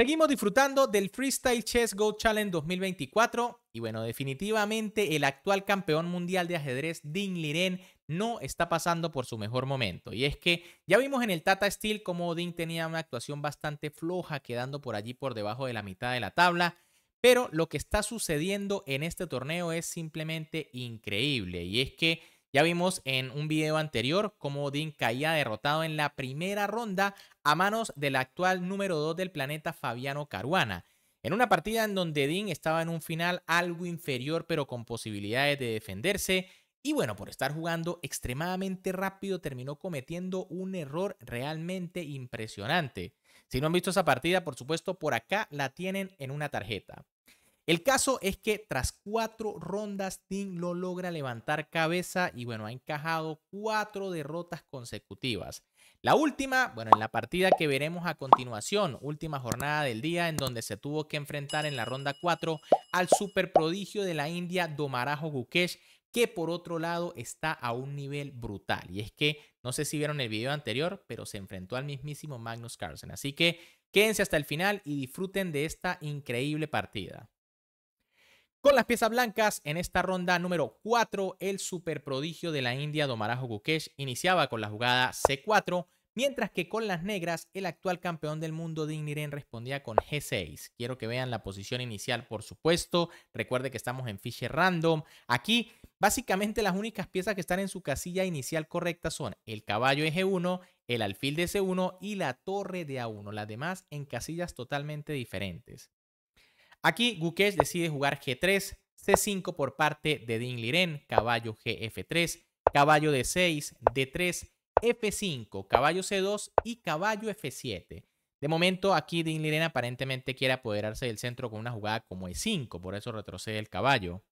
Seguimos disfrutando del Freestyle Chess Go Challenge 2024 y bueno, definitivamente el actual campeón mundial de ajedrez Ding Liren no está pasando por su mejor momento y es que ya vimos en el Tata Steel como Ding tenía una actuación bastante floja quedando por allí por debajo de la mitad de la tabla, pero lo que está sucediendo en este torneo es simplemente increíble y es que ya vimos en un video anterior cómo Dean caía derrotado en la primera ronda a manos del actual número 2 del planeta Fabiano Caruana. En una partida en donde Dean estaba en un final algo inferior pero con posibilidades de defenderse, y bueno, por estar jugando extremadamente rápido terminó cometiendo un error realmente impresionante. Si no han visto esa partida, por supuesto, por acá la tienen en una tarjeta. El caso es que tras cuatro rondas, Ting lo logra levantar cabeza y bueno, ha encajado cuatro derrotas consecutivas. La última, bueno, en la partida que veremos a continuación, última jornada del día en donde se tuvo que enfrentar en la ronda 4 al prodigio de la India, Domarajo Gukesh, que por otro lado está a un nivel brutal. Y es que, no sé si vieron el video anterior, pero se enfrentó al mismísimo Magnus Carlsen. Así que quédense hasta el final y disfruten de esta increíble partida. Con las piezas blancas, en esta ronda número 4, el super prodigio de la India Domarajo Gukesh iniciaba con la jugada C4, mientras que con las negras, el actual campeón del mundo Digniren respondía con G6. Quiero que vean la posición inicial, por supuesto. Recuerde que estamos en fiche random. Aquí, básicamente, las únicas piezas que están en su casilla inicial correcta son el caballo g 1 el alfil de C1 y la torre de A1, las demás en casillas totalmente diferentes. Aquí Gukesh decide jugar G3, C5 por parte de Din Liren, caballo GF3, caballo D6, D3, F5, caballo C2 y caballo F7. De momento aquí Dean Liren aparentemente quiere apoderarse del centro con una jugada como E5, por eso retrocede el caballo.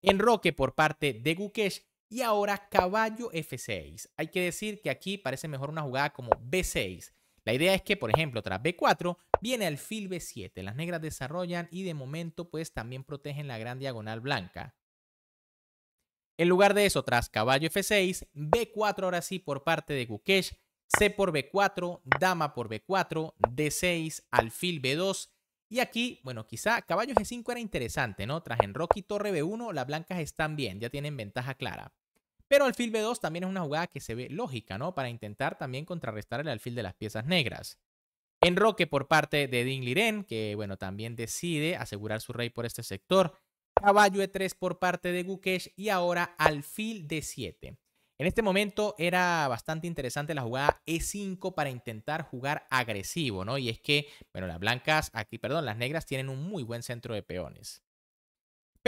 Enroque por parte de Gukesh y ahora caballo F6. Hay que decir que aquí parece mejor una jugada como B6. La idea es que, por ejemplo, tras B4 viene alfil B7. Las negras desarrollan y de momento pues también protegen la gran diagonal blanca. En lugar de eso, tras caballo F6, B4 ahora sí por parte de Gukesh, C por B4, dama por B4, D6, alfil B2. Y aquí, bueno, quizá caballo G5 era interesante, ¿no? Tras enroque y torre B1, las blancas están bien, ya tienen ventaja clara. Pero alfil B2 también es una jugada que se ve lógica, ¿no? Para intentar también contrarrestar el alfil de las piezas negras. Enroque por parte de Ding Liren, que bueno, también decide asegurar su rey por este sector. Caballo E3 por parte de Gukesh y ahora alfil D7. En este momento era bastante interesante la jugada E5 para intentar jugar agresivo, ¿no? Y es que, bueno, las blancas, aquí, perdón, las negras tienen un muy buen centro de peones.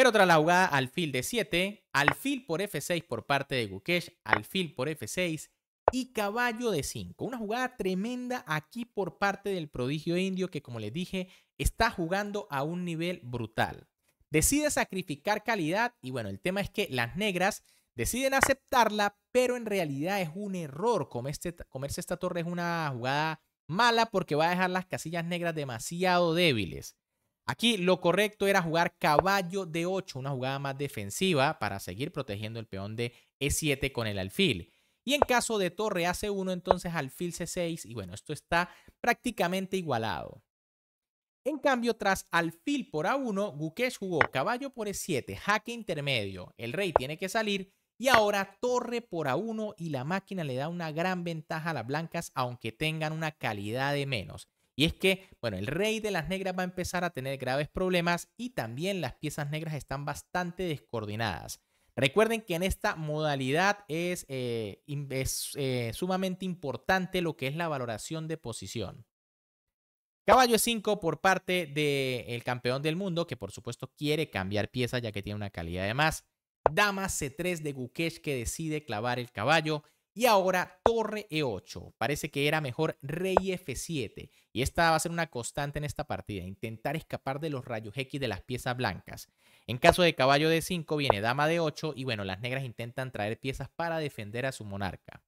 Pero otra la jugada alfil de 7, alfil por F6 por parte de Gukesh, alfil por F6 y caballo de 5. Una jugada tremenda aquí por parte del prodigio indio que, como les dije, está jugando a un nivel brutal. Decide sacrificar calidad y bueno, el tema es que las negras deciden aceptarla, pero en realidad es un error. comerse esta torre es una jugada mala porque va a dejar las casillas negras demasiado débiles. Aquí lo correcto era jugar caballo de 8, una jugada más defensiva para seguir protegiendo el peón de E7 con el alfil. Y en caso de torre AC1, entonces alfil C6, y bueno, esto está prácticamente igualado. En cambio, tras alfil por A1, Gukesh jugó caballo por E7, jaque intermedio, el rey tiene que salir, y ahora torre por A1 y la máquina le da una gran ventaja a las blancas, aunque tengan una calidad de menos. Y es que, bueno, el rey de las negras va a empezar a tener graves problemas y también las piezas negras están bastante descoordinadas. Recuerden que en esta modalidad es, eh, eh, sumamente importante lo que es la valoración de posición. Caballo 5 por parte del campeón del mundo, que por supuesto quiere cambiar piezas ya que tiene una calidad de más. Dama C3 de Gukesh que decide clavar el caballo. Y ahora torre E8. Parece que era mejor rey F7. Y esta va a ser una constante en esta partida. Intentar escapar de los rayos X de las piezas blancas. En caso de caballo D5 viene dama D8. Y bueno, las negras intentan traer piezas para defender a su monarca.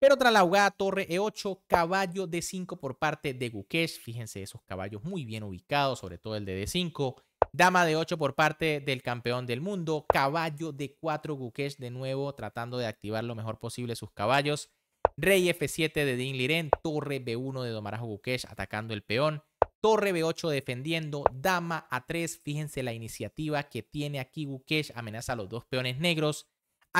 Pero tras la jugada torre E8, caballo D5 por parte de Gukesh. Fíjense esos caballos muy bien ubicados, sobre todo el de D5. Dama de 8 por parte del campeón del mundo. Caballo D4 Gukesh de nuevo tratando de activar lo mejor posible sus caballos. Rey F7 de Dean Liren. Torre B1 de Domarajo Gukesh atacando el peón. Torre B8 defendiendo. Dama A3. Fíjense la iniciativa que tiene aquí Gukesh. Amenaza a los dos peones negros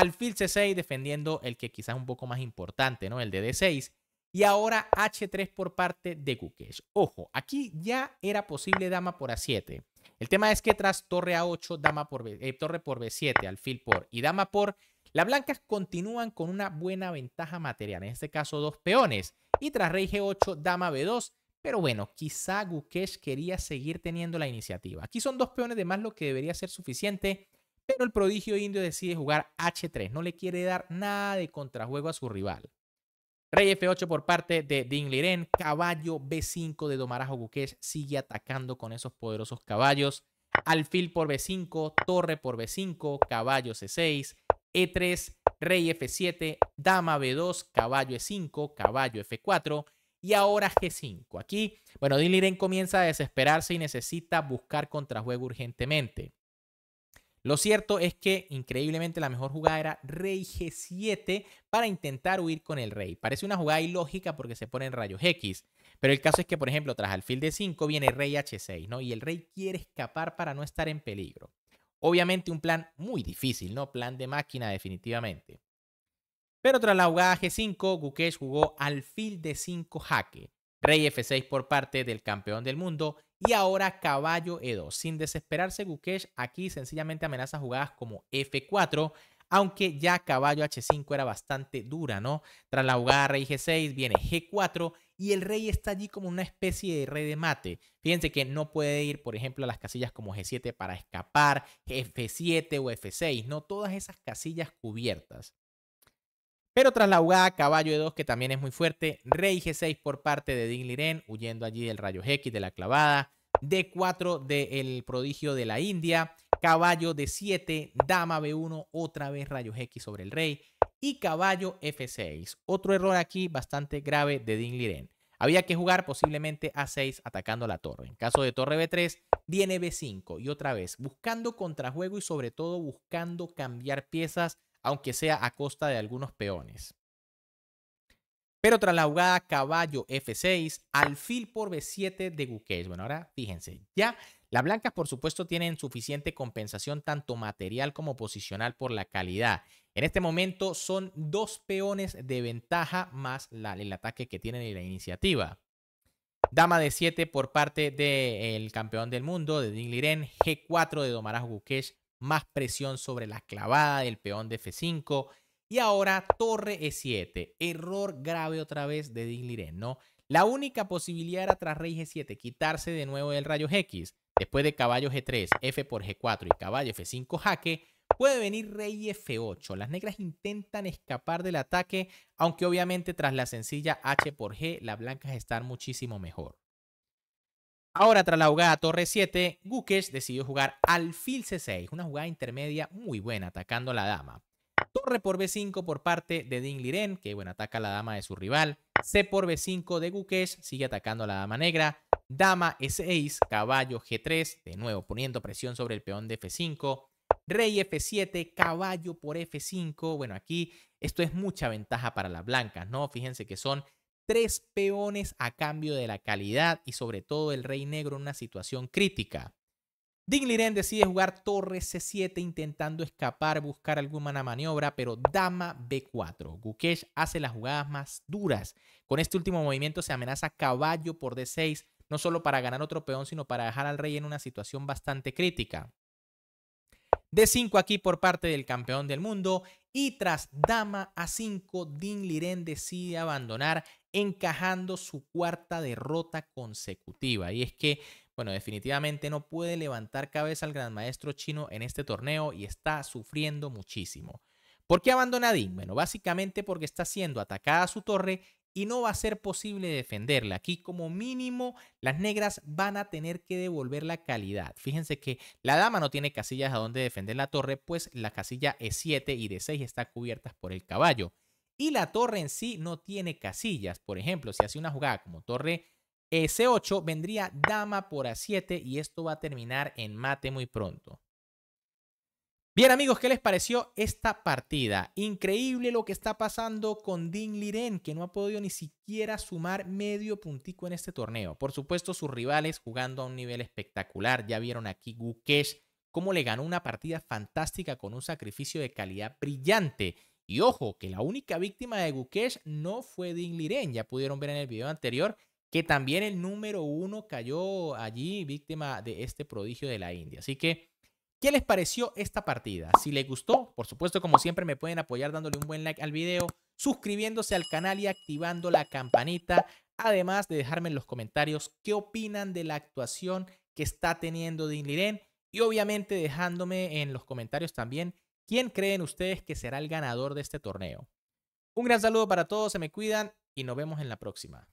alfil C6 defendiendo el que quizás es un poco más importante, ¿no? El de D6. Y ahora H3 por parte de Gukesh. Ojo, aquí ya era posible dama por A7. El tema es que tras torre A8, dama por B, eh, torre por B7, alfil por y dama por, las blancas continúan con una buena ventaja material, en este caso dos peones. Y tras rey G8, dama B2. Pero bueno, quizá Gukesh quería seguir teniendo la iniciativa. Aquí son dos peones de más lo que debería ser suficiente pero el prodigio indio decide jugar H3, no le quiere dar nada de contrajuego a su rival. Rey F8 por parte de Liren, caballo B5 de Domarajo Gukesh sigue atacando con esos poderosos caballos. Alfil por B5, torre por B5, caballo C6, E3, rey F7, dama B2, caballo E5, caballo F4 y ahora G5. Aquí, bueno, Liren comienza a desesperarse y necesita buscar contrajuego urgentemente. Lo cierto es que increíblemente la mejor jugada era rey g7 para intentar huir con el rey. Parece una jugada ilógica porque se en rayos X. Pero el caso es que, por ejemplo, tras alfil de 5 viene rey h6, ¿no? Y el rey quiere escapar para no estar en peligro. Obviamente un plan muy difícil, ¿no? Plan de máquina definitivamente. Pero tras la jugada g5, Gukesh jugó alfil de 5 jaque. Rey f6 por parte del campeón del mundo y ahora caballo E2. Sin desesperarse, Gukesh aquí sencillamente amenaza jugadas como F4, aunque ya caballo H5 era bastante dura, ¿no? Tras la jugada rey G6 viene G4 y el rey está allí como una especie de rey de mate. Fíjense que no puede ir, por ejemplo, a las casillas como G7 para escapar, F7 o F6, ¿no? Todas esas casillas cubiertas. Pero tras la jugada, caballo de 2, que también es muy fuerte, rey G6 por parte de Ding Liren huyendo allí del rayo X, de la clavada, D4 del prodigio de la India, caballo d 7, dama B1, otra vez rayo X sobre el rey y caballo F6. Otro error aquí bastante grave de Ding Liren. Había que jugar posiblemente A6 atacando la torre. En caso de torre B3, viene B5 y otra vez buscando contrajuego y sobre todo buscando cambiar piezas aunque sea a costa de algunos peones. Pero tras la jugada caballo F6, alfil por B7 de Gukesh. Bueno, ahora fíjense, ya las blancas por supuesto tienen suficiente compensación tanto material como posicional por la calidad. En este momento son dos peones de ventaja más el ataque que tienen y la iniciativa. Dama de 7 por parte del campeón del mundo, de Ding Liren. G4 de Domaraj Gukesh más presión sobre la clavada del peón de F5. Y ahora torre E7, error grave otra vez de Liren, ¿no? La única posibilidad era tras rey G7, quitarse de nuevo el rayo X. Después de caballo G3, F por G4 y caballo F5 jaque, puede venir rey F8. Las negras intentan escapar del ataque, aunque obviamente tras la sencilla H por G, las blancas están muchísimo mejor. Ahora, tras la jugada Torre 7, Gukesh decidió jugar alfil C6, una jugada intermedia muy buena, atacando a la dama. Torre por B5 por parte de Ding Liren, que bueno, ataca a la dama de su rival. C por B5 de Gukesh, sigue atacando a la dama negra. Dama E6, caballo G3, de nuevo poniendo presión sobre el peón de F5. Rey F7, caballo por F5. Bueno, aquí esto es mucha ventaja para las blancas, ¿no? Fíjense que son tres peones a cambio de la calidad y sobre todo el rey negro en una situación crítica. Liren decide jugar torre C7 intentando escapar, buscar alguna maniobra, pero dama B4. Gukesh hace las jugadas más duras. Con este último movimiento se amenaza caballo por D6, no solo para ganar otro peón, sino para dejar al rey en una situación bastante crítica. D5 aquí por parte del campeón del mundo y tras dama A5, Ding Liren decide abandonar encajando su cuarta derrota consecutiva. Y es que, bueno, definitivamente no puede levantar cabeza al gran maestro chino en este torneo y está sufriendo muchísimo. ¿Por qué abandona Bueno, básicamente porque está siendo atacada su torre y no va a ser posible defenderla. Aquí como mínimo las negras van a tener que devolver la calidad. Fíjense que la dama no tiene casillas a donde defender la torre, pues la casilla E7 y D6 está cubiertas por el caballo y la torre en sí no tiene casillas. Por ejemplo, si hace una jugada como torre s 8 vendría dama por A7 y esto va a terminar en mate muy pronto. Bien amigos, ¿qué les pareció esta partida? Increíble lo que está pasando con Ding Liren, que no ha podido ni siquiera sumar medio puntico en este torneo. Por supuesto, sus rivales jugando a un nivel espectacular. Ya vieron aquí Gukesh cómo le ganó una partida fantástica con un sacrificio de calidad brillante. Y ojo, que la única víctima de Gukesh no fue Din Liren. Ya pudieron ver en el video anterior que también el número uno cayó allí víctima de este prodigio de la India. Así que, ¿qué les pareció esta partida? Si les gustó, por supuesto, como siempre, me pueden apoyar dándole un buen like al video, suscribiéndose al canal y activando la campanita. Además de dejarme en los comentarios qué opinan de la actuación que está teniendo Din Liren. Y obviamente dejándome en los comentarios también ¿Quién creen ustedes que será el ganador de este torneo? Un gran saludo para todos, se me cuidan y nos vemos en la próxima.